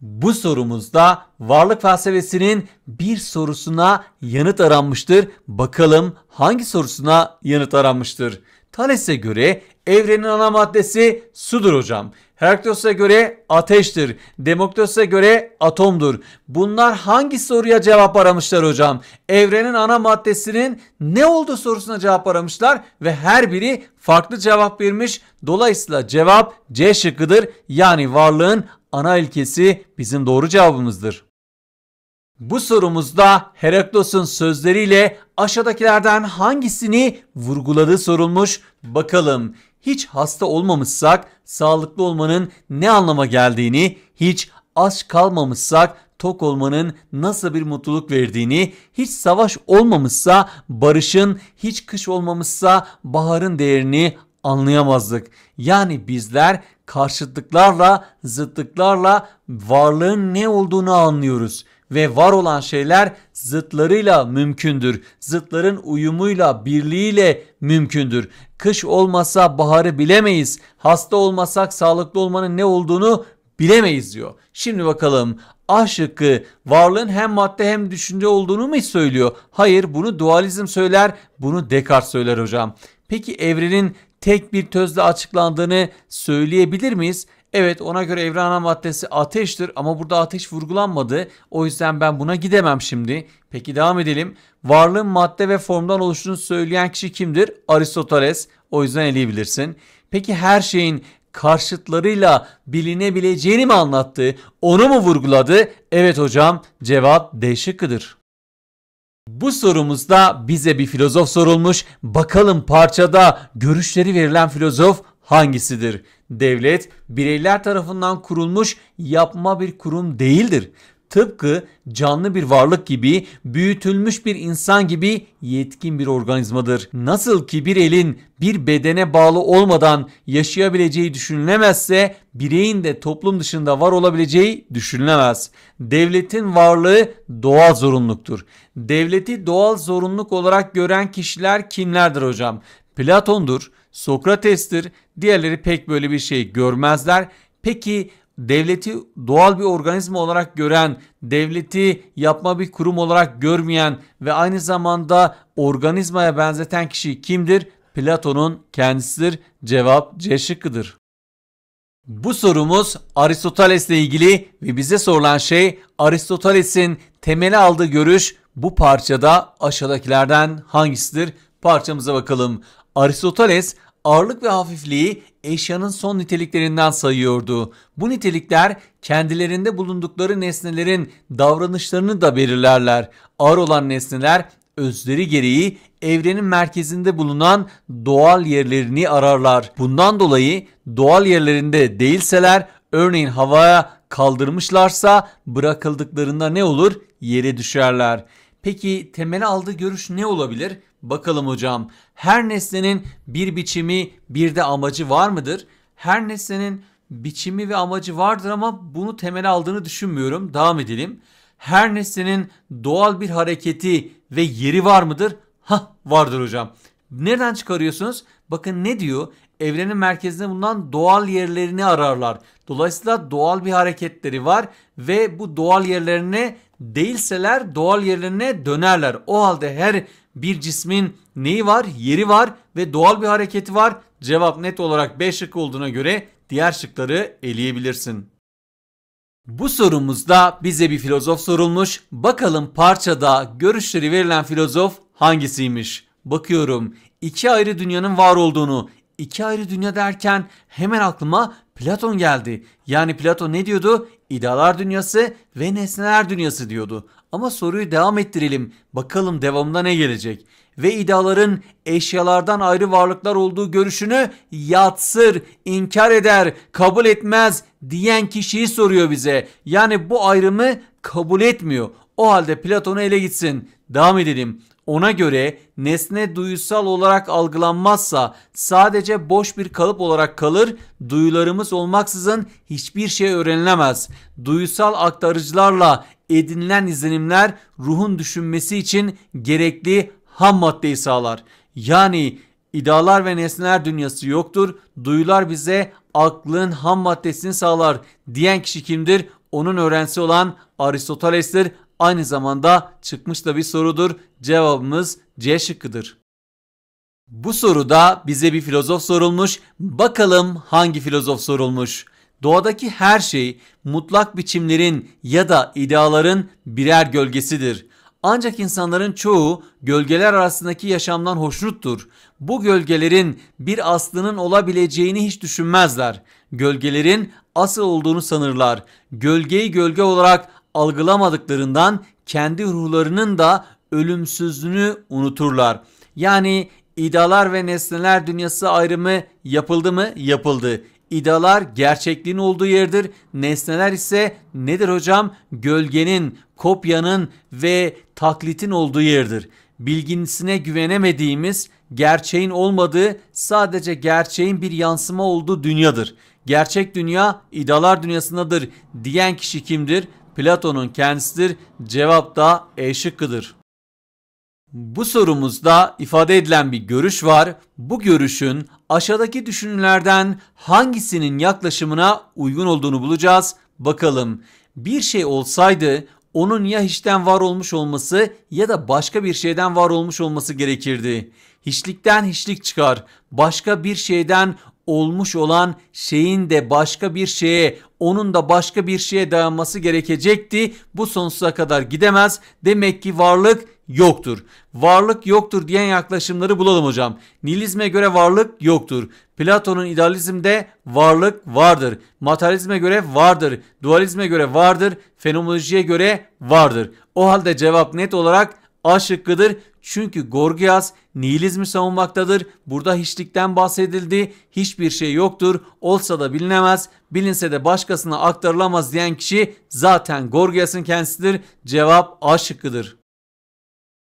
Bu sorumuzda varlık felsefesinin bir sorusuna yanıt aranmıştır. Bakalım hangi sorusuna yanıt aranmıştır? Thales'e göre evrenin ana maddesi sudur hocam. Heraklitos'a göre ateştir. Demokritos'a göre atomdur. Bunlar hangi soruya cevap aramışlar hocam? Evrenin ana maddesinin ne olduğu sorusuna cevap aramışlar ve her biri farklı cevap vermiş. Dolayısıyla cevap C şıkkıdır. Yani varlığın ana ilkesi bizim doğru cevabımızdır. Bu sorumuzda Heraklos'un sözleriyle aşağıdakilerden hangisini vurguladığı sorulmuş. Bakalım hiç hasta olmamışsak sağlıklı olmanın ne anlama geldiğini, hiç aç kalmamışsak tok olmanın nasıl bir mutluluk verdiğini, hiç savaş olmamışsa barışın, hiç kış olmamışsa baharın değerini anlayamazdık. Yani bizler karşıtlıklarla, zıtlıklarla varlığın ne olduğunu anlıyoruz ve var olan şeyler zıtlarıyla mümkündür. Zıtların uyumuyla, birliğiyle mümkündür. Kış olmasa baharı bilemeyiz. Hasta olmasak sağlıklı olmanın ne olduğunu bilemeyiz diyor. Şimdi bakalım A şıkkı varlığın hem madde hem düşünce olduğunu mu söylüyor? Hayır bunu dualizm söyler, bunu Descartes söyler hocam. Peki evrenin tek bir tözle açıklandığını söyleyebilir miyiz? Evet ona göre evren ana maddesi ateştir ama burada ateş vurgulanmadı. O yüzden ben buna gidemem şimdi. Peki devam edelim. Varlığın madde ve formdan oluştuğunu söyleyen kişi kimdir? Aristoteles. O yüzden eleyebilirsin. Peki her şeyin karşıtlarıyla bilinebileceğini mi anlattı? Onu mu vurguladı? Evet hocam cevap D şıkkıdır. Bu sorumuzda bize bir filozof sorulmuş. Bakalım parçada görüşleri verilen filozof hangisidir? Devlet bireyler tarafından kurulmuş yapma bir kurum değildir tıpkı canlı bir varlık gibi, büyütülmüş bir insan gibi yetkin bir organizmadır. Nasıl ki bir elin bir bedene bağlı olmadan yaşayabileceği düşünülemezse bireyin de toplum dışında var olabileceği düşünülemez. Devletin varlığı doğal zorunluluktur. Devleti doğal zorunluluk olarak gören kişiler kimlerdir hocam? Platon'dur, Sokrates'tir, diğerleri pek böyle bir şey görmezler. Peki devleti doğal bir organizma olarak gören, devleti yapma bir kurum olarak görmeyen ve aynı zamanda organizmaya benzeten kişi kimdir? Platon'un kendisidir. Cevap C şıkkıdır. Bu sorumuz Aristoteles'le ilgili ve bize sorulan şey Aristoteles'in temeli aldığı görüş bu parçada aşağıdakilerden hangisidir? Parçamıza bakalım. Aristoteles ağırlık ve hafifliği eşyanın son niteliklerinden sayıyordu. Bu nitelikler kendilerinde bulundukları nesnelerin davranışlarını da belirlerler. Ağır olan nesneler özleri gereği evrenin merkezinde bulunan doğal yerlerini ararlar. Bundan dolayı doğal yerlerinde değilseler örneğin havaya kaldırmışlarsa bırakıldıklarında ne olur? Yere düşerler. Peki temel aldığı görüş ne olabilir? Bakalım hocam her nesnenin bir biçimi bir de amacı var mıdır? Her nesnenin biçimi ve amacı vardır ama bunu temel aldığını düşünmüyorum. Devam edelim. Her nesnenin doğal bir hareketi ve yeri var mıdır? Ha vardır hocam. Nereden çıkarıyorsunuz? Bakın ne diyor? Evrenin merkezinde bulunan doğal yerlerini ararlar. Dolayısıyla doğal bir hareketleri var ve bu doğal yerlerine değilseler doğal yerlerine dönerler. O halde her bir cismin neyi var? Yeri var ve doğal bir hareketi var. Cevap net olarak B şıkkı olduğuna göre diğer şıkları eleyebilirsin. Bu sorumuzda bize bir filozof sorulmuş. Bakalım parçada görüşleri verilen filozof hangisiymiş? Bakıyorum iki ayrı dünyanın var olduğunu, iki ayrı dünya derken hemen aklıma Platon geldi. Yani Platon ne diyordu? İdealar dünyası ve nesneler dünyası diyordu. Ama soruyu devam ettirelim. Bakalım devamında ne gelecek? Ve idaların eşyalardan ayrı varlıklar olduğu görüşünü yatsır, inkar eder, kabul etmez diyen kişiyi soruyor bize. Yani bu ayrımı kabul etmiyor. O halde Platon'u ele gitsin. Devam edelim. Ona göre nesne duysal olarak algılanmazsa sadece boş bir kalıp olarak kalır, duyularımız olmaksızın hiçbir şey öğrenilemez. Duysal aktarıcılarla edinilen izlenimler ruhun düşünmesi için gerekli ham maddeyi sağlar. Yani idealar ve nesneler dünyası yoktur, duyular bize aklın ham maddesini sağlar diyen kişi kimdir? Onun öğrencisi olan Aristoteles'tir aynı zamanda çıkmış da bir sorudur. Cevabımız C şıkkıdır. Bu soruda bize bir filozof sorulmuş. Bakalım hangi filozof sorulmuş? Doğadaki her şey mutlak biçimlerin ya da ideaların birer gölgesidir. Ancak insanların çoğu gölgeler arasındaki yaşamdan hoşnuttur. Bu gölgelerin bir aslının olabileceğini hiç düşünmezler. Gölgelerin asıl olduğunu sanırlar. Gölgeyi gölge olarak algılamadıklarından kendi ruhlarının da ölümsüzlüğünü unuturlar. Yani idalar ve nesneler dünyası ayrımı yapıldı mı? Yapıldı. İdalar gerçekliğin olduğu yerdir. Nesneler ise nedir hocam? Gölgenin, kopyanın ve taklitin olduğu yerdir. Bilginisine güvenemediğimiz, gerçeğin olmadığı, sadece gerçeğin bir yansıma olduğu dünyadır. Gerçek dünya idalar dünyasındadır diyen kişi kimdir? Platon'un kendisidir. Cevap da E şıkkıdır. Bu sorumuzda ifade edilen bir görüş var. Bu görüşün aşağıdaki düşünürlerden hangisinin yaklaşımına uygun olduğunu bulacağız. Bakalım bir şey olsaydı onun ya hiçten var olmuş olması ya da başka bir şeyden var olmuş olması gerekirdi. Hiçlikten hiçlik çıkar. Başka bir şeyden olmuş olan şeyin de başka bir şeye, onun da başka bir şeye dayanması gerekecekti. Bu sonsuza kadar gidemez. Demek ki varlık yoktur. Varlık yoktur diyen yaklaşımları bulalım hocam. Nilizme göre varlık yoktur. Platon'un idealizmde varlık vardır. Materyalizme göre vardır. Dualizme göre vardır. Fenomenolojiye göre vardır. O halde cevap net olarak A şıkkıdır. Çünkü Gorgias nihilizmi savunmaktadır. Burada hiçlikten bahsedildi. Hiçbir şey yoktur. Olsa da bilinemez. Bilinse de başkasına aktarılamaz diyen kişi zaten Gorgias'ın kendisidir. Cevap A şıkkıdır.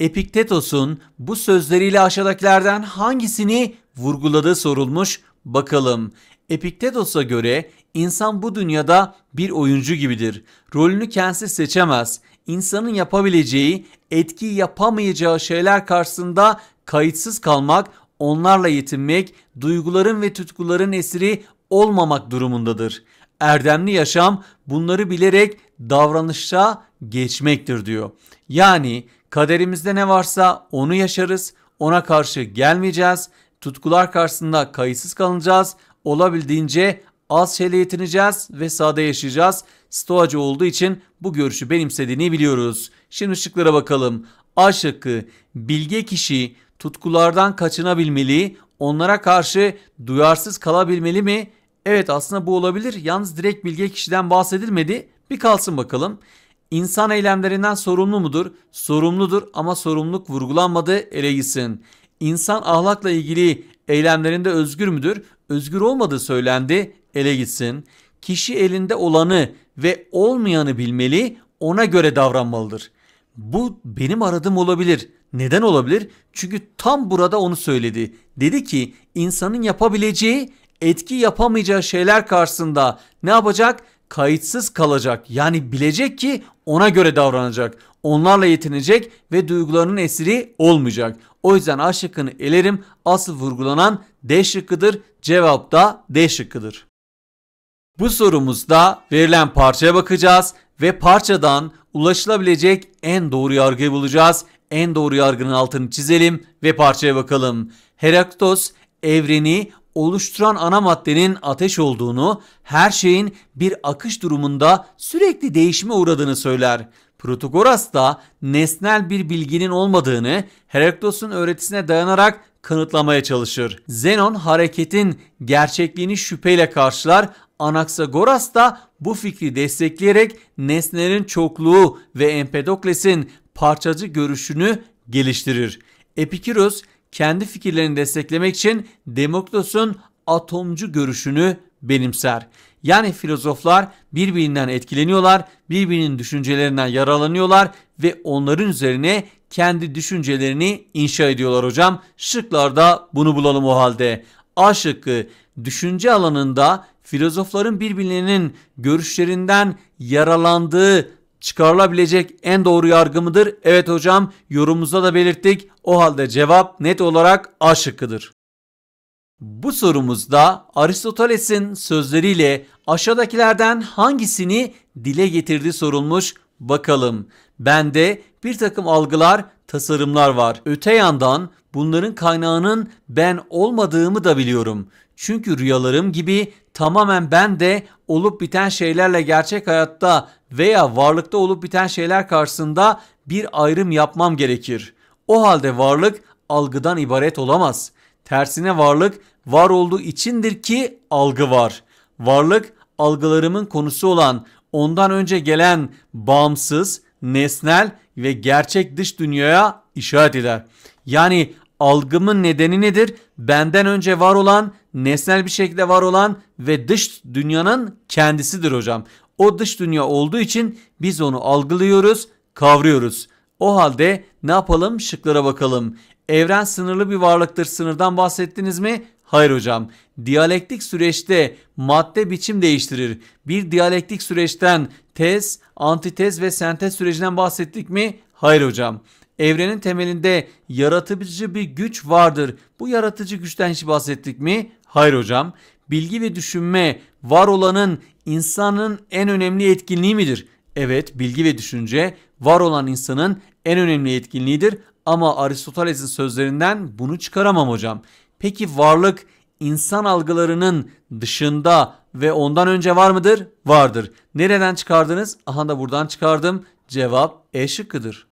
Epiktetos'un bu sözleriyle aşağıdakilerden hangisini vurguladığı sorulmuş. Bakalım. Epiktetos'a göre insan bu dünyada bir oyuncu gibidir. Rolünü kendisi seçemez insanın yapabileceği, etki yapamayacağı şeyler karşısında kayıtsız kalmak, onlarla yetinmek, duyguların ve tutkuların esiri olmamak durumundadır. Erdemli yaşam bunları bilerek davranışa geçmektir diyor. Yani kaderimizde ne varsa onu yaşarız, ona karşı gelmeyeceğiz, tutkular karşısında kayıtsız kalacağız, olabildiğince az şeyle yetineceğiz ve sade yaşayacağız. Stoacı olduğu için bu görüşü benimsediğini biliyoruz. Şimdi şıklara bakalım. A şıkkı bilge kişi tutkulardan kaçınabilmeli, onlara karşı duyarsız kalabilmeli mi? Evet aslında bu olabilir. Yalnız direkt bilge kişiden bahsedilmedi. Bir kalsın bakalım. İnsan eylemlerinden sorumlu mudur? Sorumludur ama sorumluluk vurgulanmadı ele gitsin. İnsan ahlakla ilgili eylemlerinde özgür müdür? Özgür olmadığı söylendi ele gitsin. Kişi elinde olanı ve olmayanı bilmeli, ona göre davranmalıdır. Bu benim aradığım olabilir. Neden olabilir? Çünkü tam burada onu söyledi. Dedi ki insanın yapabileceği etki yapamayacağı şeyler karşısında ne yapacak? Kayıtsız kalacak. Yani bilecek ki ona göre davranacak. Onlarla yetinecek ve duygularının esiri olmayacak. O yüzden A şıkkını elerim. Asıl vurgulanan D şıkkıdır. Cevap da D şıkkıdır. Bu sorumuzda verilen parçaya bakacağız ve parçadan ulaşılabilecek en doğru yargıyı bulacağız. En doğru yargının altını çizelim ve parçaya bakalım. Heraklitos evreni oluşturan ana maddenin ateş olduğunu, her şeyin bir akış durumunda sürekli değişime uğradığını söyler. Protagoras da nesnel bir bilginin olmadığını Heraklitos'un öğretisine dayanarak kanıtlamaya çalışır. Zenon hareketin gerçekliğini şüpheyle karşılar Anaxagoras da bu fikri destekleyerek nesnelerin çokluğu ve Empedokles'in parçacı görüşünü geliştirir. Epikuros kendi fikirlerini desteklemek için Demokritos'un atomcu görüşünü benimser. Yani filozoflar birbirinden etkileniyorlar, birbirinin düşüncelerinden yaralanıyorlar ve onların üzerine kendi düşüncelerini inşa ediyorlar hocam. Şıklarda bunu bulalım o halde. A şıkkı düşünce alanında filozofların birbirlerinin görüşlerinden yaralandığı çıkarılabilecek en doğru yargı mıdır? Evet hocam yorumumuzda da belirttik. O halde cevap net olarak A şıkkıdır. Bu sorumuzda Aristoteles'in sözleriyle aşağıdakilerden hangisini dile getirdi sorulmuş bakalım. Bende bir takım algılar, tasarımlar var. Öte yandan bunların kaynağının ben olmadığımı da biliyorum. Çünkü rüyalarım gibi tamamen ben de olup biten şeylerle gerçek hayatta veya varlıkta olup biten şeyler karşısında bir ayrım yapmam gerekir. O halde varlık algıdan ibaret olamaz. Tersine varlık var olduğu içindir ki algı var. Varlık algılarımın konusu olan ondan önce gelen bağımsız, nesnel ve gerçek dış dünyaya işaret eder. Yani algımın nedeni nedir? Benden önce var olan, nesnel bir şekilde var olan ve dış dünyanın kendisidir hocam. O dış dünya olduğu için biz onu algılıyoruz, kavruyoruz. O halde ne yapalım? Şıklara bakalım. Evren sınırlı bir varlıktır. Sınırdan bahsettiniz mi? Hayır hocam. Diyalektik süreçte madde biçim değiştirir. Bir diyalektik süreçten tez, antitez ve sentez sürecinden bahsettik mi? Hayır hocam. Evrenin temelinde yaratıcı bir güç vardır. Bu yaratıcı güçten hiç bahsettik mi? Hayır hocam. Bilgi ve düşünme var olanın insanın en önemli etkinliği midir? Evet, bilgi ve düşünce var olan insanın en önemli etkinliğidir ama Aristoteles'in sözlerinden bunu çıkaramam hocam. Peki varlık insan algılarının dışında ve ondan önce var mıdır? Vardır. Nereden çıkardınız? Aha da buradan çıkardım. Cevap E şıkkıdır.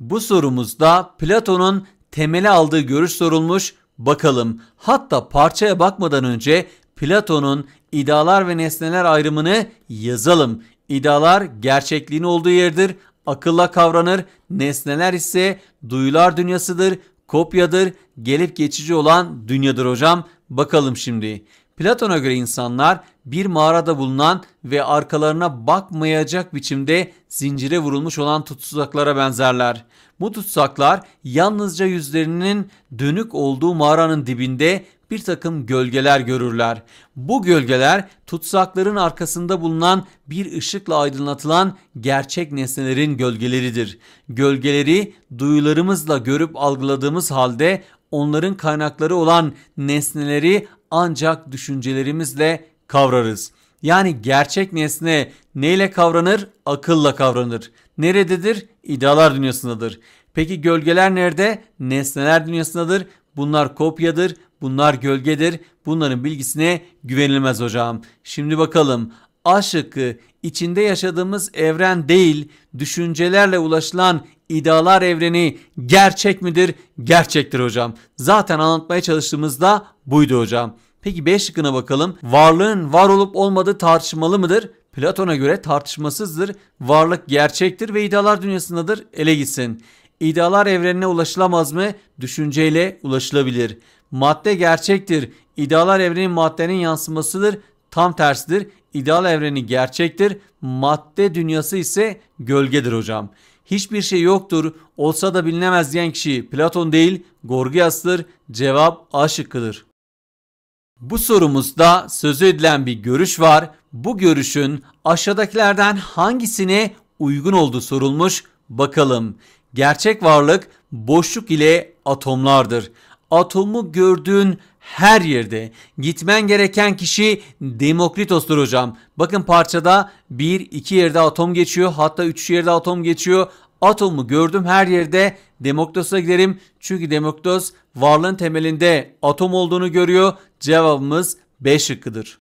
Bu sorumuzda Platon'un temeli aldığı görüş sorulmuş. Bakalım hatta parçaya bakmadan önce Platon'un idealar ve nesneler ayrımını yazalım. İdealar gerçekliğin olduğu yerdir, akılla kavranır. Nesneler ise duyular dünyasıdır, kopyadır, gelip geçici olan dünyadır hocam. Bakalım şimdi. Platon'a göre insanlar bir mağarada bulunan ve arkalarına bakmayacak biçimde zincire vurulmuş olan tutsaklara benzerler. Bu tutsaklar yalnızca yüzlerinin dönük olduğu mağaranın dibinde bir takım gölgeler görürler. Bu gölgeler tutsakların arkasında bulunan bir ışıkla aydınlatılan gerçek nesnelerin gölgeleridir. Gölgeleri duyularımızla görüp algıladığımız halde onların kaynakları olan nesneleri ancak düşüncelerimizle kavrarız. Yani gerçek nesne neyle kavranır? Akılla kavranır. Nerededir? İdealar dünyasındadır. Peki gölgeler nerede? Nesneler dünyasındadır. Bunlar kopyadır, bunlar gölgedir. Bunların bilgisine güvenilmez hocam. Şimdi bakalım A şıkkı içinde yaşadığımız evren değil, düşüncelerle ulaşılan idealar evreni gerçek midir? Gerçektir hocam. Zaten anlatmaya çalıştığımızda buydu hocam. Peki B şıkkına bakalım. Varlığın var olup olmadığı tartışmalı mıdır? Platon'a göre tartışmasızdır. Varlık gerçektir ve idealar dünyasındadır. Ele gitsin. İdealar evrenine ulaşılamaz mı? Düşünceyle ulaşılabilir. Madde gerçektir. İdealar evreni maddenin yansımasıdır. Tam tersidir. İdeal evreni gerçektir. Madde dünyası ise gölgedir hocam hiçbir şey yoktur, olsa da bilinemez diyen kişi Platon değil, Gorgias'tır. Cevap A şıkkıdır. Bu sorumuzda sözü edilen bir görüş var. Bu görüşün aşağıdakilerden hangisine uygun olduğu sorulmuş. Bakalım. Gerçek varlık boşluk ile atomlardır. Atomu gördüğün her yerde. Gitmen gereken kişi Demokritos'tur hocam. Bakın parçada bir iki yerde atom geçiyor hatta üç yerde atom geçiyor. Atomu gördüm her yerde Demokritos'a giderim. Çünkü Demokritos varlığın temelinde atom olduğunu görüyor. Cevabımız B şıkkıdır.